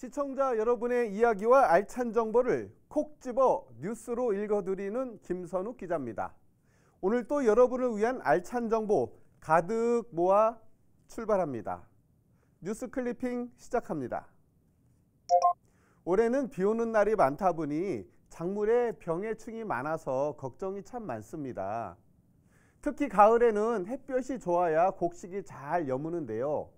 시청자 여러분의 이야기와 알찬 정보를 콕 집어 뉴스로 읽어드리는 김선욱 기자입니다. 오늘 또 여러분을 위한 알찬 정보 가득 모아 출발합니다. 뉴스 클리핑 시작합니다. 올해는 비 오는 날이 많다 보니 작물에 병해충이 많아서 걱정이 참 많습니다. 특히 가을에는 햇볕이 좋아야 곡식이 잘 여무는데요.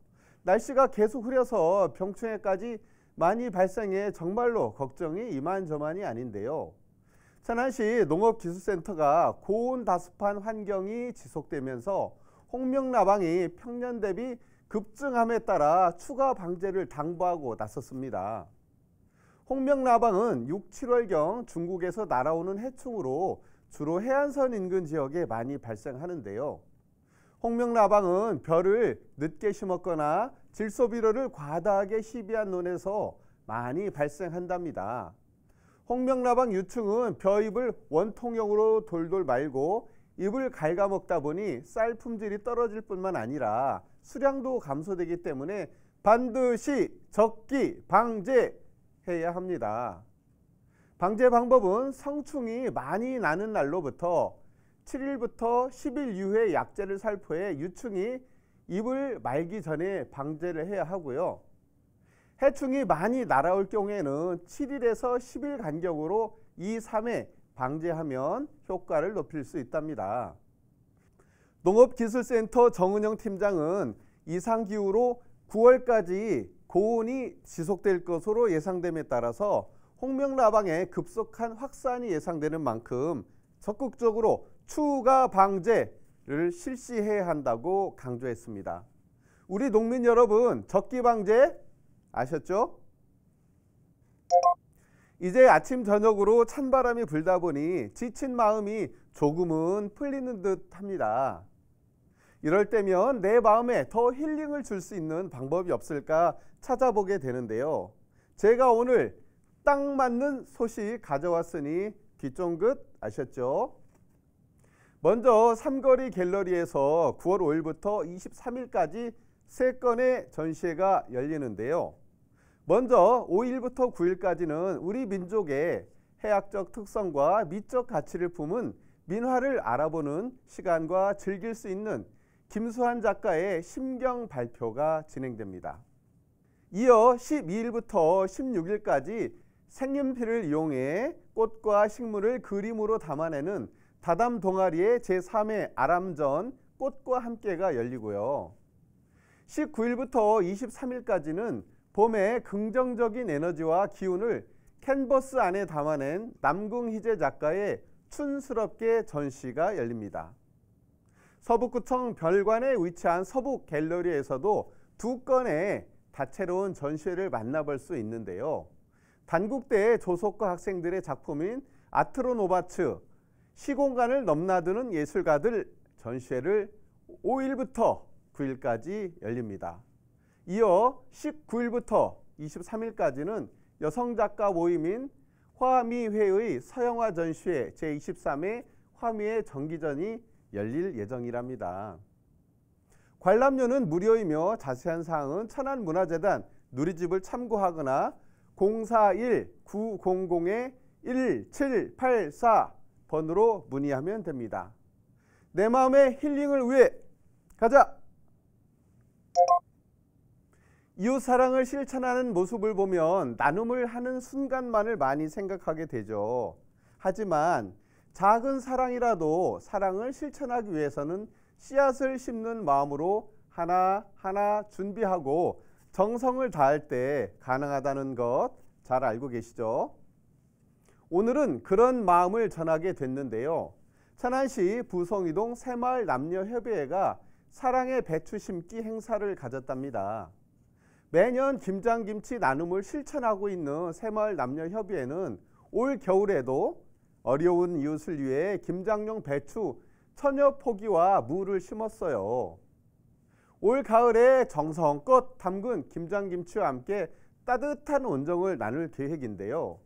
날씨가 계속 흐려서 병충해까지 만일 발생해 정말로 걱정이 이만저만이 아닌데요. 천안시 농업기술센터가 고온 다습한 환경이 지속되면서 홍명나방이 평년 대비 급증함에 따라 추가 방제를 당부하고 나섰습니다. 홍명나방은 6, 7월경 중국에서 날아오는 해충으로 주로 해안선 인근 지역에 많이 발생하는데요. 홍명나방은 벼를 늦게 심었거나 질소 비료를 과다하게 시비한 논에서 많이 발생한답니다. 홍명나방 유충은 벼잎을 원통형으로 돌돌 말고 잎을 갉아먹다 보니 쌀 품질이 떨어질 뿐만 아니라 수량도 감소되기 때문에 반드시 적기 방제해야 합니다. 방제 방법은 성충이 많이 나는 날로부터 7일부터 10일 이후에 약제를 살포해 유충이 입을 말기 전에 방제를 해야 하고요. 해충이 많이 날아올 경우에는 7일에서 10일 간격으로 2, 3회 방제하면 효과를 높일 수 있답니다. 농업기술센터 정은영 팀장은 이상기후로 9월까지 고온이 지속될 것으로 예상됨에 따라서 홍명라방의 급속한 확산이 예상되는 만큼 적극적으로 추가 방제를 실시해야 한다고 강조했습니다. 우리 농민 여러분 적기 방제 아셨죠? 이제 아침 저녁으로 찬바람이 불다 보니 지친 마음이 조금은 풀리는 듯 합니다. 이럴 때면 내 마음에 더 힐링을 줄 수 있는 방법이 없을까 찾아보게 되는데요. 제가 오늘 딱 맞는 소식 가져왔으니 귀 쫑긋 아셨죠? 먼저 삼거리 갤러리에서 9월 5일부터 23일까지 3건의 전시회가 열리는데요. 먼저 5일부터 9일까지는 우리 민족의 해학적 특성과 미적 가치를 품은 민화를 알아보는 시간과 즐길 수 있는 김수환 작가의 심경 발표가 진행됩니다. 이어 12일부터 16일까지 색연필을 이용해 꽃과 식물을 그림으로 담아내는 다담 동아리의 제3회 아람전 꽃과 함께가 열리고요. 19일부터 23일까지는 봄의 긍정적인 에너지와 기운을 캔버스 안에 담아낸 남궁희재 작가의 춘스럽게 전시가 열립니다. 서북구청 별관에 위치한 서북 갤러리에서도 두 건의 다채로운 전시회를 만나볼 수 있는데요. 단국대의 조속과 학생들의 작품인 아트로노바츠, 시공간을 넘나드는 예술가들 전시회를 5일부터 9일까지 열립니다. 이어 19일부터 23일까지는 여성 작가 모임인 화미회의 서영화 전시회 제23회 화미의 정기전이 열릴 예정이랍니다. 관람료는 무료이며 자세한 사항은 천안문화재단 누리집을 참고하거나 041-900-1784 번호로 문의하면 됩니다. 내 마음의 힐링을 위해 가자! 이웃 사랑을 실천하는 모습을 보면 나눔을 하는 순간만을 많이 생각하게 되죠. 하지만 작은 사랑이라도 사랑을 실천하기 위해서는 씨앗을 심는 마음으로 하나하나 준비하고 정성을 다할 때 가능하다는 것 잘 알고 계시죠? 오늘은 그런 마음을 전하게 됐는데요. 천안시 부성이동 새마을 남녀협의회가 사랑의 배추 심기 행사를 가졌답니다. 매년 김장김치 나눔을 실천하고 있는 새마을 남녀협의회는 올 겨울에도 어려운 이웃을 위해 김장용 배추 천여 포기와 무를 심었어요. 올 가을에 정성껏 담근 김장김치와 함께 따뜻한 온정을 나눌 계획인데요.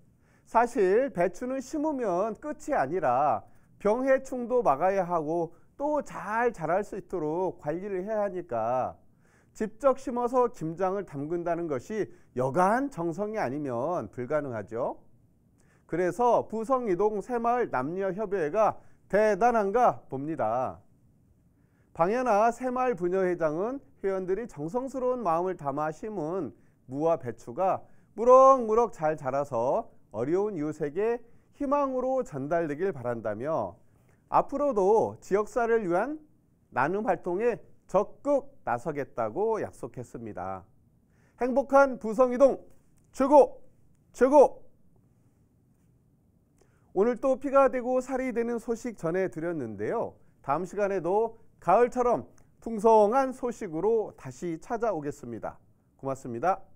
사실 배추는 심으면 끝이 아니라 병해충도 막아야 하고 또 잘 자랄 수 있도록 관리를 해야 하니까 직접 심어서 김장을 담근다는 것이 여간 정성이 아니면 불가능하죠. 그래서 부성이동 새마을 남녀협의회가 대단한가 봅니다. 방연아 새마을 부녀회장은 회원들이 정성스러운 마음을 담아 심은 무와 배추가 무럭무럭 잘 자라서 어려운 이웃에게 희망으로 전달되길 바란다며 앞으로도 지역사를 위한 나눔 활동에 적극 나서겠다고 약속했습니다. 행복한 부성이동 최고! 최고! 오늘 또 피가 되고 살이 되는 소식 전해드렸는데요. 다음 시간에도 가을처럼 풍성한 소식으로 다시 찾아오겠습니다. 고맙습니다.